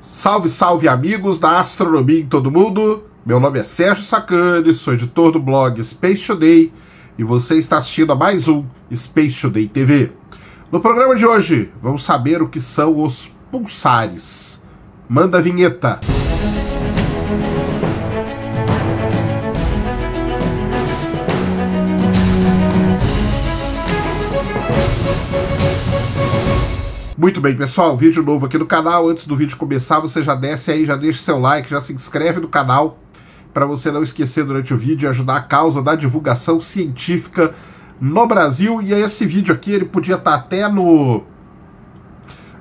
Salve, salve amigos da astronomia em todo mundo. Meu nome é Sérgio Sacani, sou editor do blog Space Today e você está assistindo a mais um Space Today TV. No programa de hoje, vamos saber o que são os pulsares. Manda a vinheta. Música Muito bem, pessoal, vídeo novo aqui no canal. Antes do vídeo começar, você já desce aí, já deixa seu like, já se inscreve no canal para você não esquecer durante o vídeo e ajudar a causa da divulgação científica no Brasil. E esse vídeo aqui, ele podia estar tá até no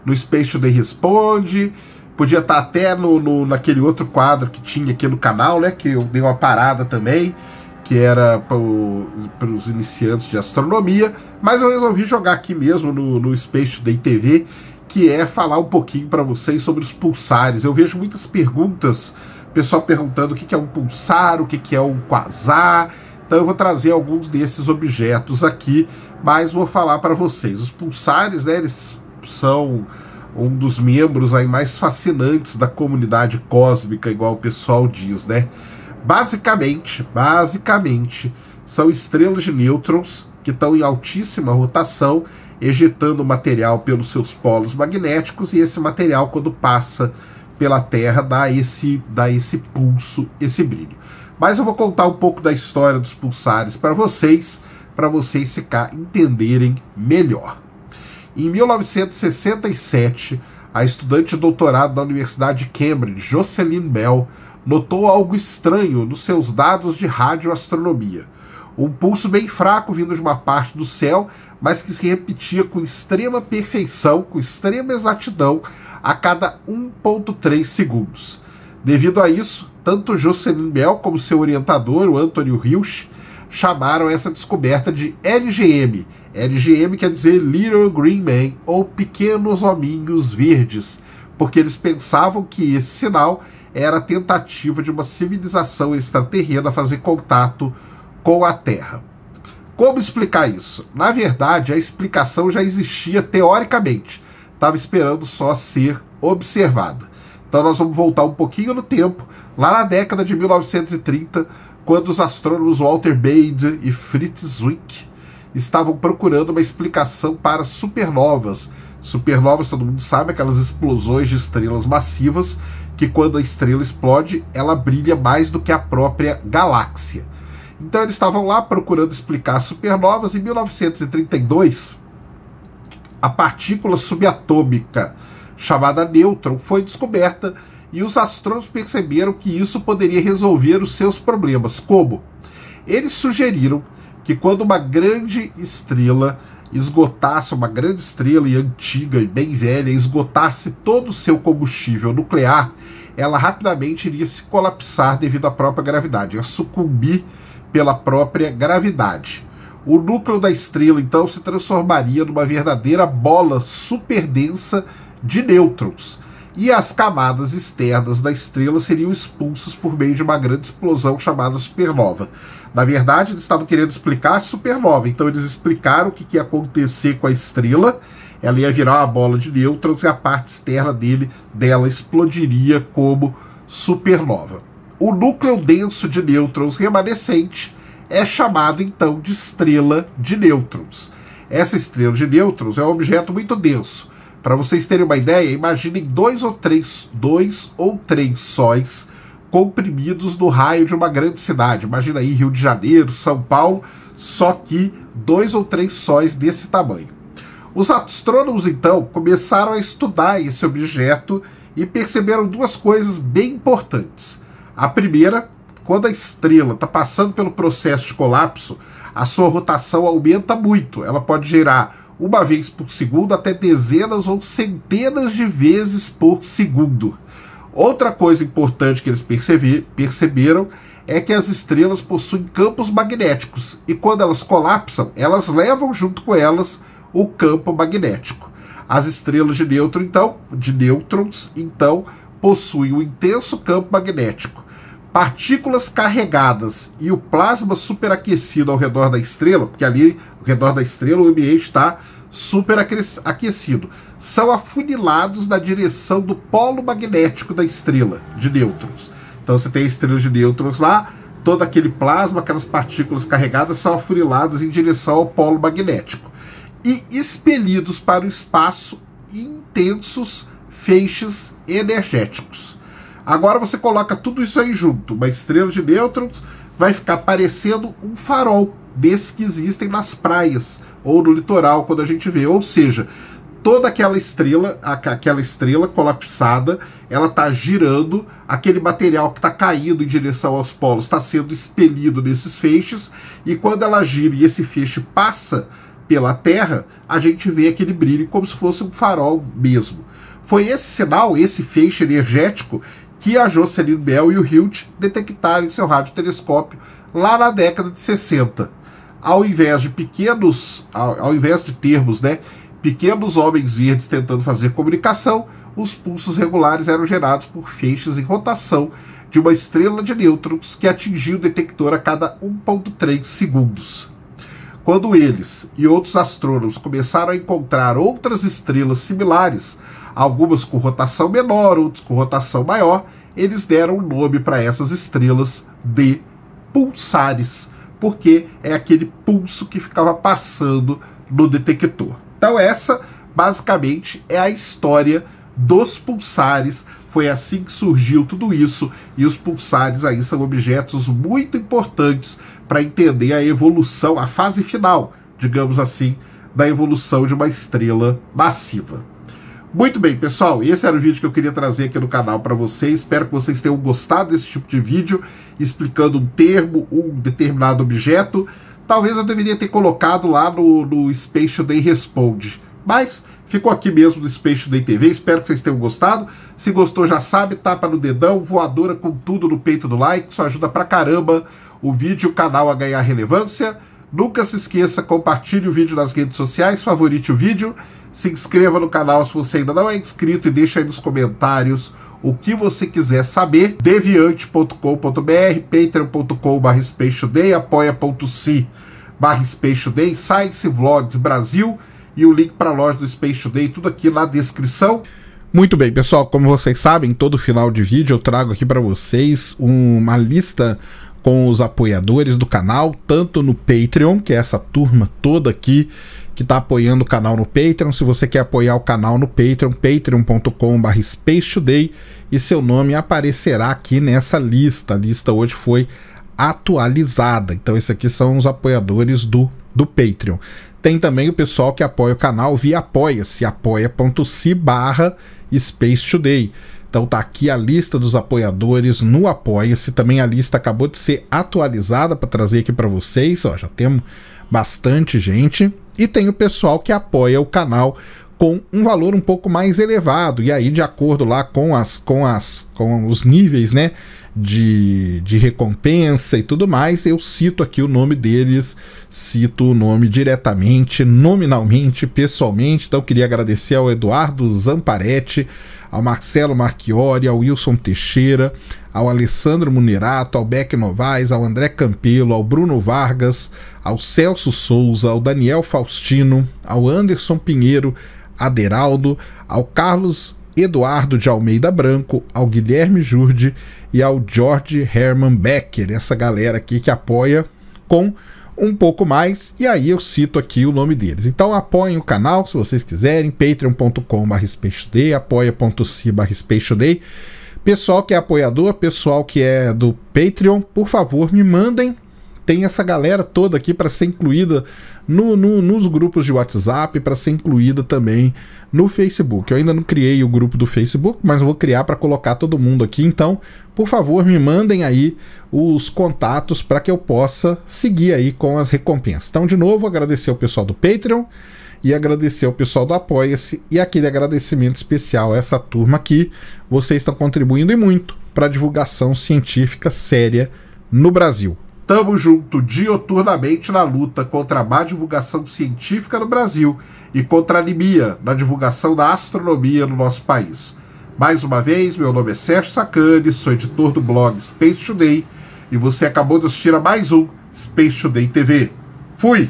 no Space Today Responde, podia estar tá até no, no, naquele outro quadro que tinha aqui no canal, né, que eu dei uma parada também que era para os iniciantes de astronomia, mas eu resolvi jogar aqui mesmo no, no Space Day TV, que é falar um pouquinho para vocês sobre os pulsares. Eu vejo muitas perguntas, pessoal perguntando o que, que é um pulsar, o que, que é um quasar. Então eu vou trazer alguns desses objetos aqui, mas vou falar para vocês. Os pulsares, né, eles são um dos membros aí mais fascinantes da comunidade cósmica, igual o pessoal diz, né? Basicamente, basicamente, são estrelas de nêutrons que estão em altíssima rotação, ejetando material pelos seus polos magnéticos, e esse material, quando passa pela Terra, dá esse, dá esse pulso, esse brilho. Mas eu vou contar um pouco da história dos pulsares para vocês, para vocês ficar entenderem melhor. Em 1967, a estudante de doutorado da Universidade de Cambridge, Jocelyn Bell, notou algo estranho nos seus dados de radioastronomia. Um pulso bem fraco vindo de uma parte do céu, mas que se repetia com extrema perfeição, com extrema exatidão, a cada 1,3 segundos. Devido a isso, tanto Jocelyn Bell como seu orientador, o Antônio Hirsch, chamaram essa descoberta de LGM. LGM quer dizer Little Green Man ou Pequenos Hominhos Verdes, porque eles pensavam que esse sinal era a tentativa de uma civilização extraterrena fazer contato com a Terra. Como explicar isso? Na verdade, a explicação já existia teoricamente, estava esperando só ser observada. Então nós vamos voltar um pouquinho no tempo, lá na década de 1930, quando os astrônomos Walter Bade e Fritz Zwick estavam procurando uma explicação para supernovas. Supernovas, todo mundo sabe, aquelas explosões de estrelas massivas que quando a estrela explode, ela brilha mais do que a própria galáxia. Então eles estavam lá procurando explicar supernovas. Em 1932, a partícula subatômica chamada nêutron foi descoberta e os astrônomos perceberam que isso poderia resolver os seus problemas. Como? Eles sugeriram que quando uma grande estrela esgotasse uma grande estrela e antiga e bem velha, esgotasse todo o seu combustível nuclear, ela rapidamente iria se colapsar devido à própria gravidade, ia sucumbir pela própria gravidade. O núcleo da estrela então se transformaria numa verdadeira bola superdensa de nêutrons, e as camadas externas da estrela seriam expulsas por meio de uma grande explosão chamada supernova. Na verdade, eles estavam querendo explicar a supernova. Então eles explicaram o que, que ia acontecer com a estrela. Ela ia virar uma bola de nêutrons e a parte externa dele, dela explodiria como supernova. O núcleo denso de nêutrons remanescente é chamado então de estrela de nêutrons. Essa estrela de nêutrons é um objeto muito denso. Para vocês terem uma ideia, imaginem dois ou três, dois ou três sóis comprimidos no raio de uma grande cidade. Imagina aí Rio de Janeiro, São Paulo, só que dois ou três sóis desse tamanho. Os astrônomos então começaram a estudar esse objeto e perceberam duas coisas bem importantes. A primeira, quando a estrela está passando pelo processo de colapso, a sua rotação aumenta muito. Ela pode gerar uma vez por segundo até dezenas ou centenas de vezes por segundo. Outra coisa importante que eles perceberam é que as estrelas possuem campos magnéticos e quando elas colapsam, elas levam junto com elas o campo magnético. As estrelas de nêutron, então, de nêutrons, então, possuem um intenso campo magnético. Partículas carregadas e o plasma superaquecido ao redor da estrela, porque ali ao redor da estrela o ambiente está superaquecido, são afunilados na direção do polo magnético da estrela de nêutrons. Então você tem a estrela de nêutrons lá, todo aquele plasma, aquelas partículas carregadas são afuniladas em direção ao polo magnético e expelidos para o espaço intensos feixes energéticos. Agora você coloca tudo isso aí junto, uma estrela de nêutrons vai ficar parecendo um farol desses que existem nas praias ou no litoral quando a gente vê, ou seja, toda aquela estrela, aquela estrela colapsada, ela está girando, aquele material que está caindo em direção aos polos está sendo expelido nesses feixes, e quando ela gira e esse feixe passa pela Terra, a gente vê aquele brilho como se fosse um farol mesmo. Foi esse sinal, esse feixe energético, que a Jocelyn Bell e o Hilt detectaram em seu radiotelescópio lá na década de 60. Ao invés de pequenos, ao, ao invés de termos, né, pequenos homens verdes tentando fazer comunicação, os pulsos regulares eram gerados por feixes em rotação de uma estrela de nêutrons que atingia o detector a cada 1,3 segundos. Quando eles e outros astrônomos começaram a encontrar outras estrelas similares, algumas com rotação menor, outras com rotação maior, eles deram o nome para essas estrelas de pulsares, porque é aquele pulso que ficava passando no detector. Então essa basicamente é a história dos pulsares. Foi assim que surgiu tudo isso e os pulsares aí são objetos muito importantes para entender a evolução, a fase final, digamos assim, da evolução de uma estrela massiva. Muito bem, pessoal, esse era o vídeo que eu queria trazer aqui no canal para vocês. Espero que vocês tenham gostado desse tipo de vídeo, explicando um termo, um determinado objeto. Talvez eu deveria ter colocado lá no, no Space Today Responde. Mas ficou aqui mesmo no Space Today TV. Espero que vocês tenham gostado. Se gostou, já sabe, tapa no dedão, voadora com tudo no peito do like. Isso ajuda pra caramba o vídeo, o canal a ganhar relevância. Nunca se esqueça, compartilhe o vídeo nas redes sociais, favorite o vídeo, se inscreva no canal se você ainda não é inscrito e deixe aí nos comentários o que você quiser saber. deviante.com.br, patreon.com.br spacetoday, apoia.se barra spacetoday, sites vlogs Brasil e o link para a loja do Space Today, tudo aqui na descrição. Muito bem, pessoal, como vocês sabem, todo final de vídeo eu trago aqui para vocês uma lista com os apoiadores do canal, tanto no Patreon, que é essa turma toda aqui que está apoiando o canal no Patreon. Se você quer apoiar o canal no Patreon, patreon.com.br Space e seu nome aparecerá aqui nessa lista. A lista hoje foi atualizada. Então, esses aqui são os apoiadores do, do Patreon. Tem também o pessoal que apoia o canal via apoia-se, apoia.se barra Space Today. Então tá aqui a lista dos apoiadores no Apoia-se. Também a lista acabou de ser atualizada para trazer aqui para vocês. Ó, já temos bastante gente. E tem o pessoal que apoia o canal com um valor um pouco mais elevado. E aí, de acordo lá com as com as com os níveis, né, de, de recompensa e tudo mais, eu cito aqui o nome deles, cito o nome diretamente, nominalmente, pessoalmente. Então queria agradecer ao Eduardo Zamparetti ao Marcelo Marchiori, ao Wilson Teixeira, ao Alessandro Munerato, ao Beck Novaes, ao André Campelo, ao Bruno Vargas, ao Celso Souza, ao Daniel Faustino, ao Anderson Pinheiro, Aderaldo, ao Carlos Eduardo de Almeida Branco, ao Guilherme Jurde e ao George Herman Becker, essa galera aqui que apoia com um pouco mais e aí eu cito aqui o nome deles. Então apoiem o canal se vocês quiserem, patreoncom apoia.se.br. Pessoal que é apoiador, pessoal que é do Patreon, por favor, me mandem tem essa galera toda aqui para ser incluída no, no, nos grupos de WhatsApp, para ser incluída também no Facebook. Eu ainda não criei o grupo do Facebook, mas vou criar para colocar todo mundo aqui. Então, por favor, me mandem aí os contatos para que eu possa seguir aí com as recompensas. Então, de novo, agradecer ao pessoal do Patreon e agradecer ao pessoal do Apoia-se e aquele agradecimento especial a essa turma aqui. Vocês estão contribuindo e muito para a divulgação científica séria no Brasil. Tamo junto dioturnamente na luta contra a má divulgação científica no Brasil e contra a anemia na divulgação da astronomia no nosso país. Mais uma vez, meu nome é Sérgio Sacani, sou editor do blog Space Today e você acabou de assistir a mais um Space Today TV. Fui!